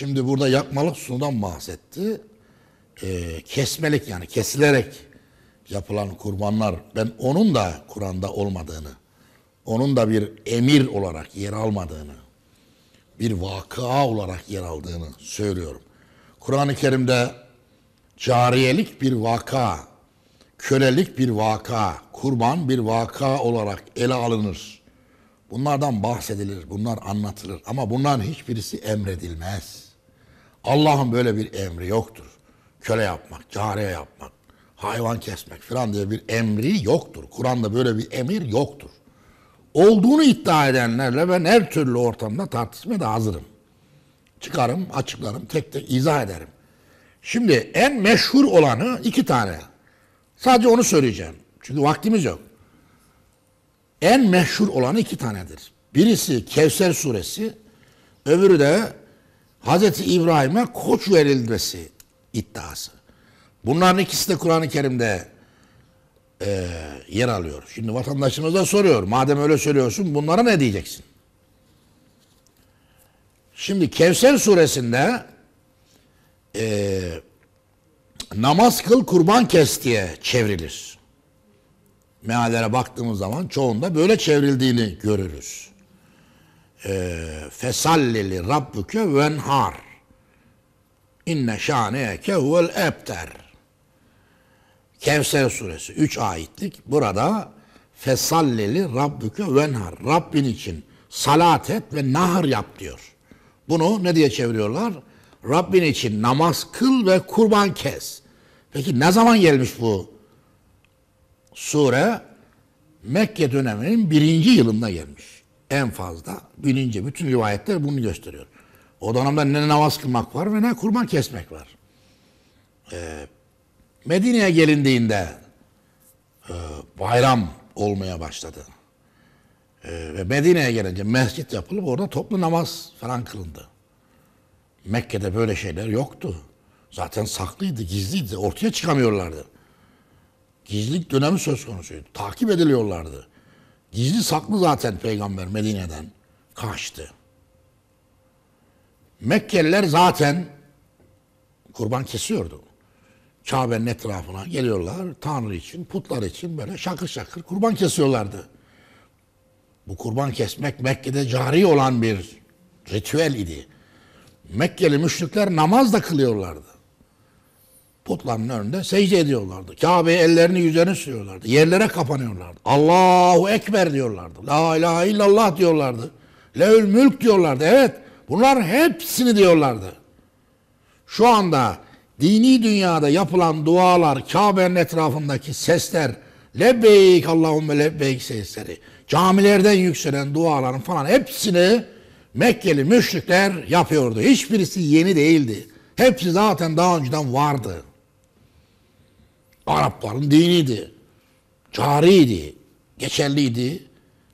Şimdi burada yakmalık sudan bahsetti. E, kesmelik yani kesilerek yapılan kurbanlar ben onun da Kur'an'da olmadığını, onun da bir emir olarak yer almadığını, bir vakıa olarak yer aldığını söylüyorum. Kur'an-ı Kerim'de cariyelik bir vaka, kölelik bir vaka, kurban bir vaka olarak ele alınır. Bunlardan bahsedilir, bunlar anlatılır ama bunların hiçbirisi emredilmez. Allah'ın böyle bir emri yoktur. Köle yapmak, cariye yapmak, hayvan kesmek falan diye bir emri yoktur. Kur'an'da böyle bir emir yoktur. Olduğunu iddia edenlerle ben her türlü ortamda tartışmaya da hazırım. Çıkarım, açıklarım, tek tek izah ederim. Şimdi en meşhur olanı iki tane. Sadece onu söyleyeceğim. Çünkü vaktimiz yok. En meşhur olanı iki tanedir. Birisi Kevser suresi, öbürü de Hazreti İbrahim'e koç verilmesi iddiası. Bunların ikisi de Kur'an-ı Kerim'de e, yer alıyor. Şimdi vatandaşımıza soruyor. Madem öyle söylüyorsun bunlara ne diyeceksin? Şimdi Kevser suresinde e, namaz kıl kurban kes diye çevrilir. Meallere baktığımız zaman çoğunda böyle çevrildiğini görürüz. Ee, fesallili rabbuke venhar inne şaneke huvel ebter Kevser suresi 3 ayetlik burada fesallili rabbuke venhar Rabbin için salat et ve nahar yap diyor. Bunu ne diye çeviriyorlar? Rabbin için namaz kıl ve kurban kes. Peki ne zaman gelmiş bu sure? Mekke döneminin birinci yılında gelmiş en fazla bilince bütün rivayetler bunu gösteriyor. O dönemde ne namaz kılmak var ve ne kurban kesmek var. Ee, Medine'ye gelindiğinde e, bayram olmaya başladı. Ee, ve Medine'ye gelince mescit yapılıp orada toplu namaz falan kılındı. Mekke'de böyle şeyler yoktu. Zaten saklıydı, gizliydi. Ortaya çıkamıyorlardı. Gizlilik dönemi söz konusuydu. Takip ediliyorlardı. Gizli saklı zaten peygamber Medine'den kaçtı. Mekkeliler zaten kurban kesiyordu. Kabe'nin etrafına geliyorlar. Tanrı için, putlar için böyle şakır şakır kurban kesiyorlardı. Bu kurban kesmek Mekke'de cari olan bir ritüel idi. Mekkeli müşrikler namaz da kılıyorlardı putların önünde secde ediyorlardı. Kabe'ye ellerini yüzlerini sürüyorlardı. Yerlere kapanıyorlardı. Allahu Ekber diyorlardı. La ilahe illallah diyorlardı. Leül mülk diyorlardı. Evet bunlar hepsini diyorlardı. Şu anda dini dünyada yapılan dualar, Kabe'nin etrafındaki sesler, lebbeyk Allahümme lebbeyk sesleri, camilerden yükselen duaların falan hepsini Mekkeli müşrikler yapıyordu. Hiçbirisi yeni değildi. Hepsi zaten daha önceden vardı. Arapların diniydi. Cariydi. Geçerliydi.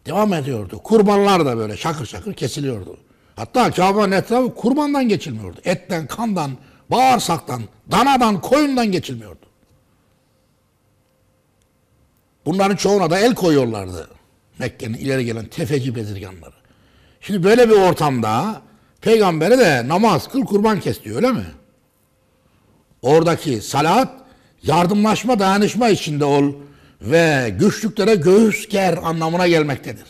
Devam ediyordu. Kurbanlar da böyle şakır şakır kesiliyordu. Hatta Kabe'nin etrafı kurbandan geçilmiyordu. Etten, kandan, bağırsaktan, danadan, koyundan geçilmiyordu. Bunların çoğuna da el koyuyorlardı. Mekke'nin ileri gelen tefeci bezirganları. Şimdi böyle bir ortamda peygambere de namaz kıl kurban kes diyor öyle mi? Oradaki salat yardımlaşma, dayanışma içinde ol ve güçlüklere göğüs ger anlamına gelmektedir.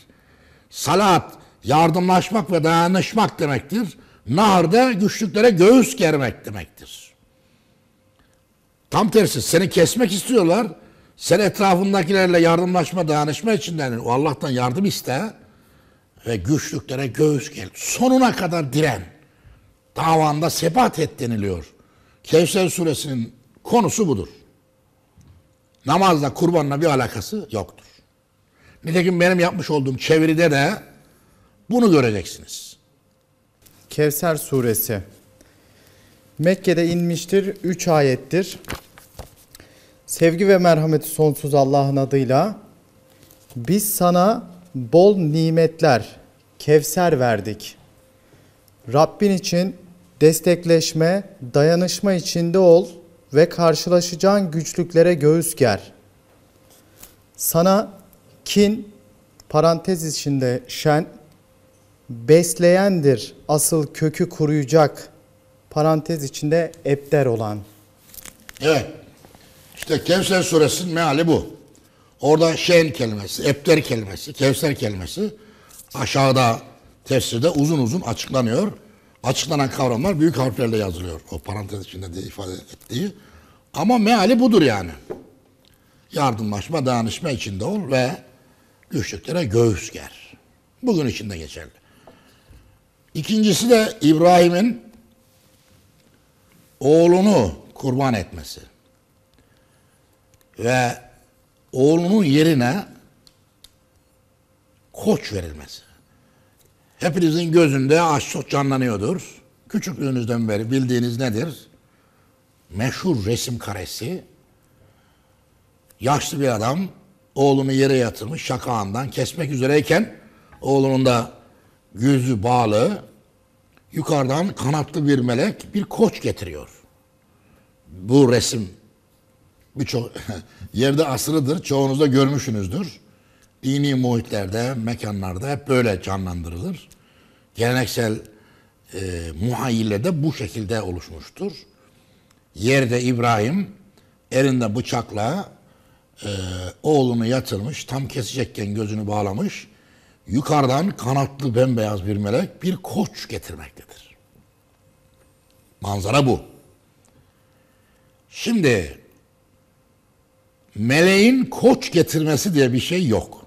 Salat, yardımlaşmak ve dayanışmak demektir. Nahr da güçlüklere göğüs germek demektir. Tam tersi seni kesmek istiyorlar. Sen etrafındakilerle yardımlaşma, dayanışma içinden o Allah'tan yardım iste ve güçlüklere göğüs gel. Sonuna kadar diren. Davanda sebat et deniliyor. Kevser suresinin konusu budur namazla kurbanla bir alakası yoktur. Nitekim benim yapmış olduğum çeviride de bunu göreceksiniz. Kevser suresi Mekke'de inmiştir 3 ayettir. Sevgi ve merhameti sonsuz Allah'ın adıyla biz sana bol nimetler, Kevser verdik. Rabbin için destekleşme, dayanışma içinde ol.'' ve karşılaşacağın güçlüklere göğüs ger. Sana kin parantez içinde şen besleyendir asıl kökü kuruyacak parantez içinde ebder olan. Evet. İşte Kevser suresinin meali bu. Orada şen kelimesi, ebder kelimesi, Kevser kelimesi aşağıda tefsirde uzun uzun açıklanıyor açıklanan kavramlar büyük harflerle yazılıyor. O parantez içinde de ifade ettiği. Ama meali budur yani. Yardımlaşma, dayanışma içinde ol ve güçlüklere göğüs ger. Bugün içinde geçerli. İkincisi de İbrahim'in oğlunu kurban etmesi. Ve oğlunun yerine koç verilmesi hepinizin gözünde açlık canlanıyordur. Küçüklüğünüzden beri bildiğiniz nedir? Meşhur resim karesi. Yaşlı bir adam oğlunu yere yatırmış şakağından kesmek üzereyken oğlunun da gözü bağlı. Yukarıdan kanatlı bir melek bir koç getiriyor. Bu resim birçok yerde asılıdır. Çoğunuz da görmüşsünüzdür dini muhitlerde, mekanlarda hep böyle canlandırılır. Geleneksel e, muhayyile de bu şekilde oluşmuştur. Yerde İbrahim elinde bıçakla e, oğlunu yatırmış, tam kesecekken gözünü bağlamış. Yukarıdan kanatlı bembeyaz bir melek bir koç getirmektedir. Manzara bu. Şimdi meleğin koç getirmesi diye bir şey yok.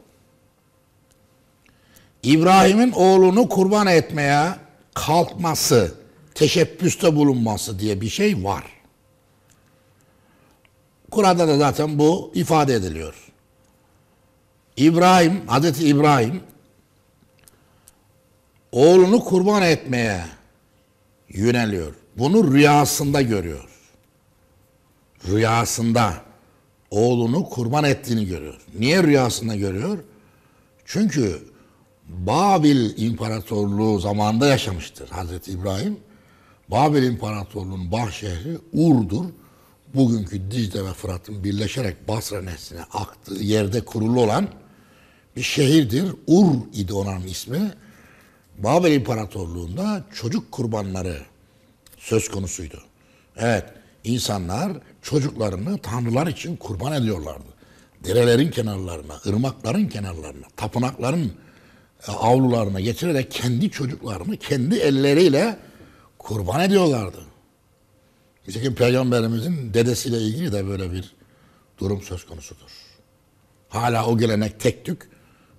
İbrahim'in oğlunu kurban etmeye kalkması, teşebbüste bulunması diye bir şey var. Kur'an'da da zaten bu ifade ediliyor. İbrahim, Hazreti İbrahim oğlunu kurban etmeye yöneliyor. Bunu rüyasında görüyor. Rüyasında oğlunu kurban ettiğini görüyor. Niye rüyasında görüyor? Çünkü Babil İmparatorluğu zamanında yaşamıştır Hazreti İbrahim. Babil İmparatorluğu'nun baş Ur'dur. Bugünkü Dicle ve Fırat'ın birleşerek Basra Nehri'ne aktığı yerde kurulu olan bir şehirdir. Ur idi onun ismi. Babil İmparatorluğu'nda çocuk kurbanları söz konusuydu. Evet, insanlar çocuklarını tanrılar için kurban ediyorlardı. Derelerin kenarlarına, ırmakların kenarlarına, tapınakların avlularına getirerek kendi çocuklarını kendi elleriyle kurban ediyorlardı. Nitekim peygamberimizin dedesiyle ilgili de böyle bir durum söz konusudur. Hala o gelenek tek tük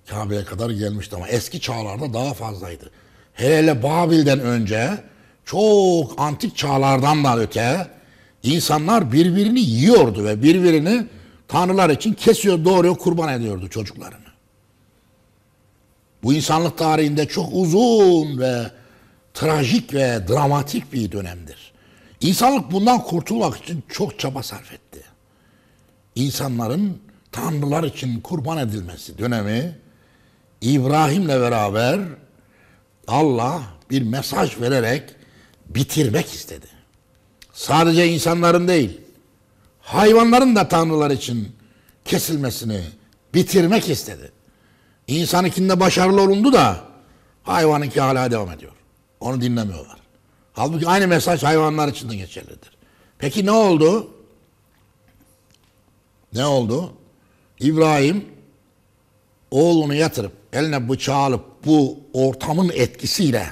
Kabe'ye kadar gelmişti ama eski çağlarda daha fazlaydı. Hele hele Babil'den önce çok antik çağlardan da öte insanlar birbirini yiyordu ve birbirini tanrılar için kesiyor, doğruyor, kurban ediyordu çocukları. Bu insanlık tarihinde çok uzun ve trajik ve dramatik bir dönemdir. İnsanlık bundan kurtulmak için çok çaba sarf etti. İnsanların tanrılar için kurban edilmesi dönemi İbrahim'le beraber Allah bir mesaj vererek bitirmek istedi. Sadece insanların değil, hayvanların da tanrılar için kesilmesini bitirmek istedi. İnsanınkinde başarılı olundu da hayvanınki hala devam ediyor. Onu dinlemiyorlar. Halbuki aynı mesaj hayvanlar için de geçerlidir. Peki ne oldu? Ne oldu? İbrahim oğlunu yatırıp eline bıçağı alıp bu ortamın etkisiyle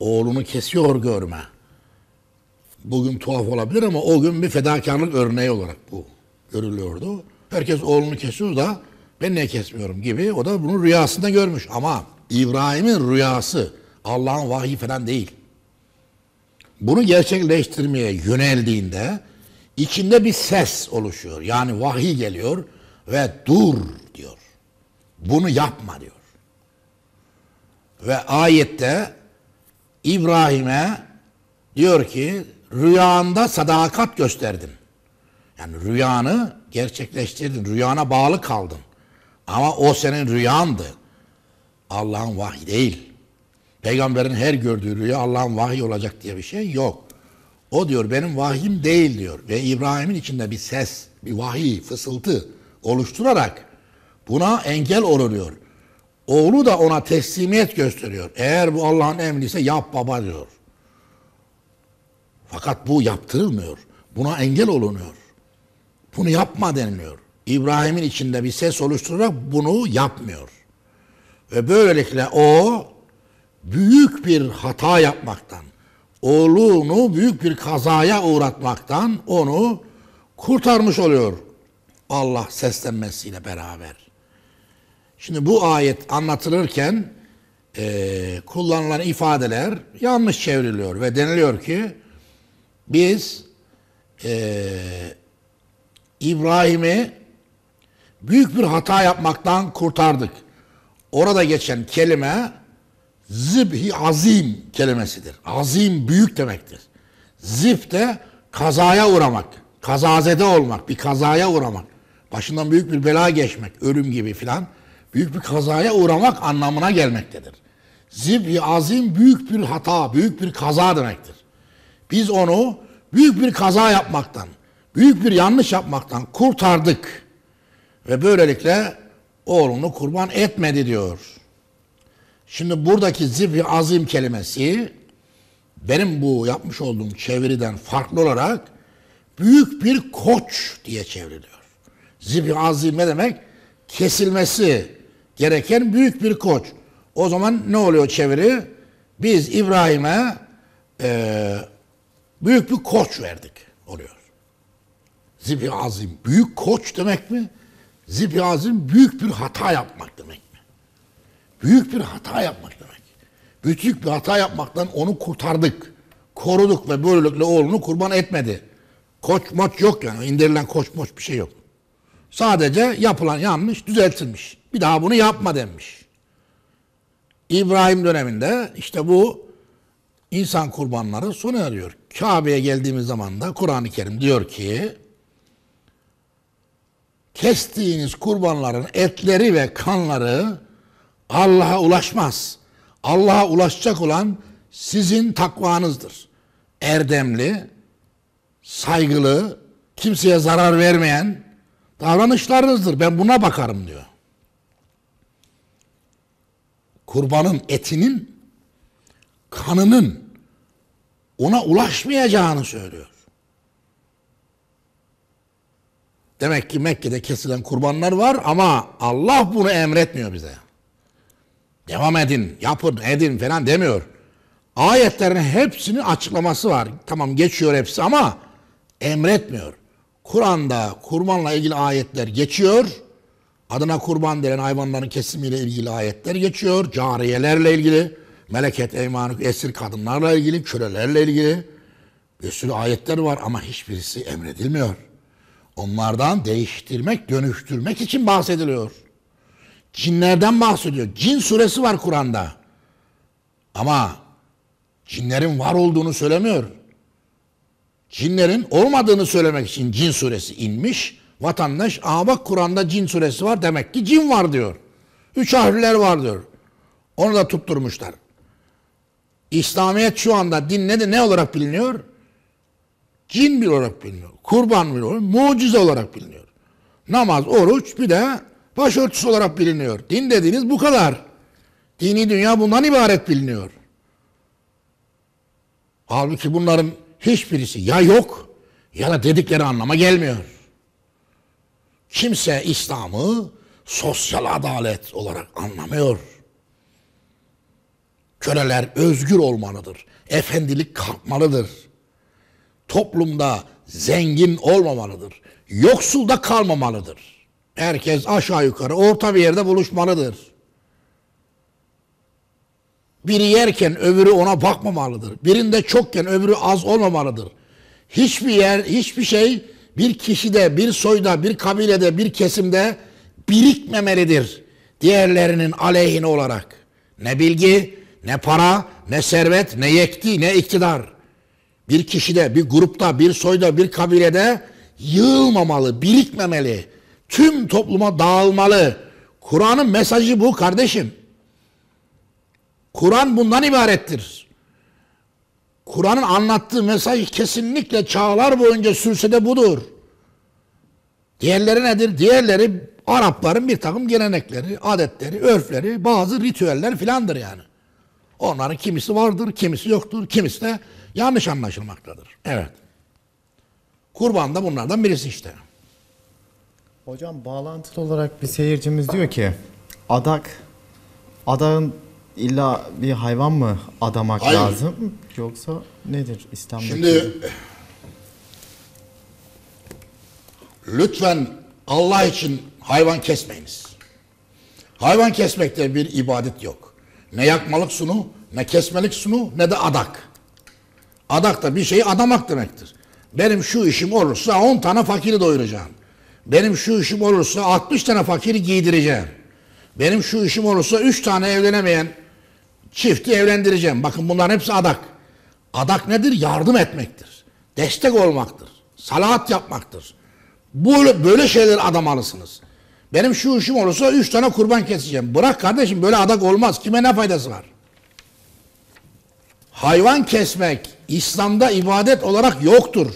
oğlunu kesiyor görme. Bugün tuhaf olabilir ama o gün bir fedakarlık örneği olarak bu görülüyordu. Herkes oğlunu kesiyor da ben niye kesmiyorum gibi. O da bunu rüyasında görmüş. Ama İbrahim'in rüyası Allah'ın vahyi falan değil. Bunu gerçekleştirmeye yöneldiğinde içinde bir ses oluşuyor. Yani vahiy geliyor ve dur diyor. Bunu yapma diyor. Ve ayette İbrahim'e diyor ki rüyanda sadakat gösterdin. Yani rüyanı gerçekleştirdin, rüyana bağlı kaldın. Ama o senin rüyandı. Allah'ın vahyi değil. Peygamberin her gördüğü rüya Allah'ın vahyi olacak diye bir şey yok. O diyor benim vahim değil diyor. Ve İbrahim'in içinde bir ses, bir vahiy, fısıltı oluşturarak buna engel oluyor. Oğlu da ona teslimiyet gösteriyor. Eğer bu Allah'ın emriyse yap baba diyor. Fakat bu yaptırılmıyor. Buna engel olunuyor. Bunu yapma deniliyor. İbrahim'in içinde bir ses oluşturarak bunu yapmıyor. Ve böylelikle o büyük bir hata yapmaktan, oğlunu büyük bir kazaya uğratmaktan onu kurtarmış oluyor Allah seslenmesiyle beraber. Şimdi bu ayet anlatılırken e, kullanılan ifadeler yanlış çevriliyor ve deniliyor ki biz e, İbrahim'i büyük bir hata yapmaktan kurtardık. Orada geçen kelime zibhi azim kelimesidir. Azim büyük demektir. Zif de kazaya uğramak, kazazede olmak, bir kazaya uğramak. Başından büyük bir bela geçmek, ölüm gibi filan. Büyük bir kazaya uğramak anlamına gelmektedir. Zibhi azim büyük bir hata, büyük bir kaza demektir. Biz onu büyük bir kaza yapmaktan, büyük bir yanlış yapmaktan kurtardık. Ve böylelikle oğlunu kurban etmedi diyor. Şimdi buradaki zibri azim kelimesi benim bu yapmış olduğum çeviriden farklı olarak büyük bir koç diye çevriliyor. Zibri azim ne demek? Kesilmesi gereken büyük bir koç. O zaman ne oluyor çeviri? Biz İbrahim'e e, büyük bir koç verdik oluyor. Zibri azim. Büyük koç demek mi? zibazın büyük bir hata yapmak demek mi? Büyük bir hata yapmak demek. Büyük bir hata yapmaktan onu kurtardık. Koruduk ve böylelikle oğlunu kurban etmedi. Koç moç yok yani. indirilen koç moç bir şey yok. Sadece yapılan yanlış düzeltilmiş. Bir daha bunu yapma denmiş. İbrahim döneminde işte bu insan kurbanları sona eriyor. Kabe'ye geldiğimiz zaman da Kur'an-ı Kerim diyor ki kestiğiniz kurbanların etleri ve kanları Allah'a ulaşmaz. Allah'a ulaşacak olan sizin takvanızdır. Erdemli, saygılı, kimseye zarar vermeyen davranışlarınızdır. Ben buna bakarım diyor. Kurbanın etinin, kanının ona ulaşmayacağını söylüyor. Demek ki Mekke'de kesilen kurbanlar var ama Allah bunu emretmiyor bize. Devam edin, yapın, edin falan demiyor. Ayetlerin hepsinin açıklaması var. Tamam geçiyor hepsi ama emretmiyor. Kur'an'da kurbanla ilgili ayetler geçiyor. Adına kurban denen hayvanların kesimiyle ilgili ayetler geçiyor. Cariyelerle ilgili, meleket, eymanı, esir kadınlarla ilgili, kölelerle ilgili bir sürü ayetler var ama hiçbirisi emredilmiyor. Onlardan değiştirmek, dönüştürmek için bahsediliyor. Cinlerden bahsediyor. Cin suresi var Kur'an'da. Ama cinlerin var olduğunu söylemiyor. Cinlerin olmadığını söylemek için cin suresi inmiş. Vatandaş, aa bak Kur'an'da cin suresi var demek ki cin var diyor. Üç harfler var diyor. Onu da tutturmuşlar. İslamiyet şu anda din nedir, ne olarak biliniyor? cin bir olarak biliniyor. Kurban bir olarak, mucize olarak biliniyor. Namaz, oruç bir de başörtüsü olarak biliniyor. Din dediğiniz bu kadar. Dini dünya bundan ibaret biliniyor. Halbuki bunların hiçbirisi ya yok ya da dedikleri anlama gelmiyor. Kimse İslam'ı sosyal adalet olarak anlamıyor. Köleler özgür olmalıdır. Efendilik kalkmalıdır toplumda zengin olmamalıdır. yoksul da kalmamalıdır. Herkes aşağı yukarı orta bir yerde buluşmalıdır. Biri yerken öbürü ona bakmamalıdır. Birinde çokken öbürü az olmamalıdır. Hiçbir yer, hiçbir şey bir kişide, bir soyda, bir kabilede, bir kesimde birikmemelidir. Diğerlerinin aleyhine olarak. Ne bilgi, ne para, ne servet, ne yekti, ne iktidar bir kişide, bir grupta, bir soyda, bir kabilede yığılmamalı, birikmemeli. Tüm topluma dağılmalı. Kur'an'ın mesajı bu kardeşim. Kur'an bundan ibarettir. Kur'an'ın anlattığı mesaj kesinlikle çağlar boyunca sürse de budur. Diğerleri nedir? Diğerleri Arapların bir takım gelenekleri, adetleri, örfleri, bazı ritüeller filandır yani. Onların kimisi vardır, kimisi yoktur, kimisi de yanlış anlaşılmaktadır. Evet. Kurban da bunlardan birisi işte. Hocam bağlantılı olarak bir seyircimiz diyor ki adak adağın illa bir hayvan mı adamak Hayır. lazım yoksa nedir İslam'daki? Şimdi lütfen Allah için hayvan kesmeyiniz. Hayvan kesmekte bir ibadet yok. Ne yakmalık sunu, ne kesmelik sunu, ne de adak. Adak da bir şeyi adamak demektir. Benim şu işim olursa 10 tane fakiri doyuracağım. Benim şu işim olursa 60 tane fakiri giydireceğim. Benim şu işim olursa 3 tane evlenemeyen çifti evlendireceğim. Bakın bunların hepsi adak. Adak nedir? Yardım etmektir. Destek olmaktır. Salat yapmaktır. Böyle, böyle şeyler adamalısınız. Benim şu işim olursa üç tane kurban keseceğim. Bırak kardeşim böyle adak olmaz. Kime ne faydası var? Hayvan kesmek, İslam'da ibadet olarak yoktur.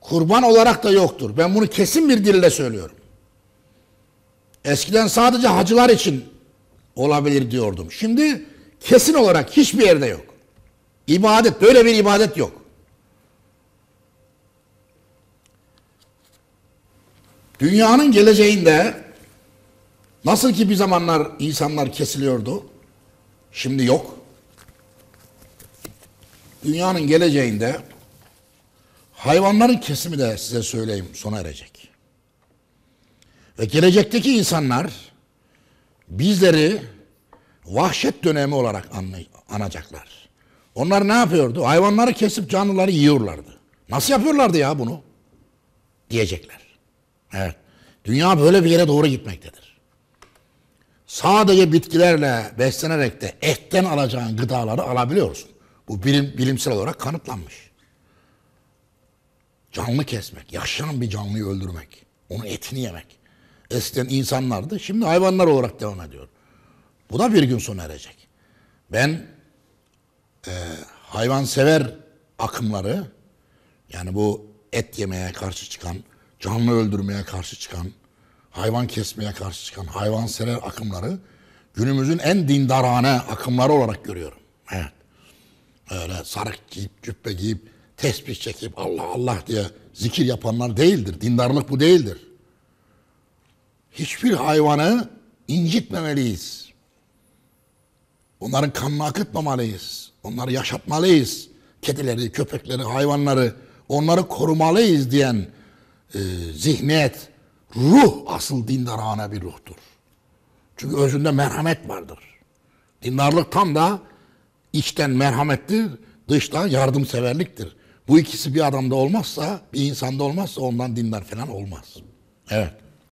Kurban olarak da yoktur. Ben bunu kesin bir dille söylüyorum. Eskiden sadece hacılar için olabilir diyordum. Şimdi kesin olarak hiçbir yerde yok. İbadet, böyle bir ibadet yok. Dünyanın geleceğinde nasıl ki bir zamanlar insanlar kesiliyordu, şimdi yok dünyanın geleceğinde hayvanların kesimi de size söyleyeyim sona erecek. Ve gelecekteki insanlar bizleri vahşet dönemi olarak anacaklar. Onlar ne yapıyordu? Hayvanları kesip canlıları yiyorlardı. Nasıl yapıyorlardı ya bunu? Diyecekler. Evet. Dünya böyle bir yere doğru gitmektedir. Sadece bitkilerle beslenerek de etten alacağın gıdaları alabiliyorsun. Bu bilim, bilimsel olarak kanıtlanmış. Canlı kesmek, yaşayan bir canlıyı öldürmek, onun etini yemek. Eskiden insanlardı, şimdi hayvanlar olarak devam ediyor. Bu da bir gün sona erecek. Ben e, hayvansever akımları, yani bu et yemeye karşı çıkan, canlı öldürmeye karşı çıkan, hayvan kesmeye karşı çıkan hayvansever akımları günümüzün en dindarane akımları olarak görüyorum. Evet öyle sarık giyip cübbe giyip tesbih çekip Allah Allah diye zikir yapanlar değildir. Dindarlık bu değildir. Hiçbir hayvanı incitmemeliyiz. Onların kanını akıtmamalıyız. Onları yaşatmalıyız. Kedileri, köpekleri, hayvanları onları korumalıyız diyen e, zihniyet, ruh asıl dindarhane bir ruhtur. Çünkü özünde merhamet vardır. Dindarlık tam da İçten merhamettir, dıştan yardımseverliktir. Bu ikisi bir adamda olmazsa, bir insanda olmazsa ondan dinler falan olmaz. Evet.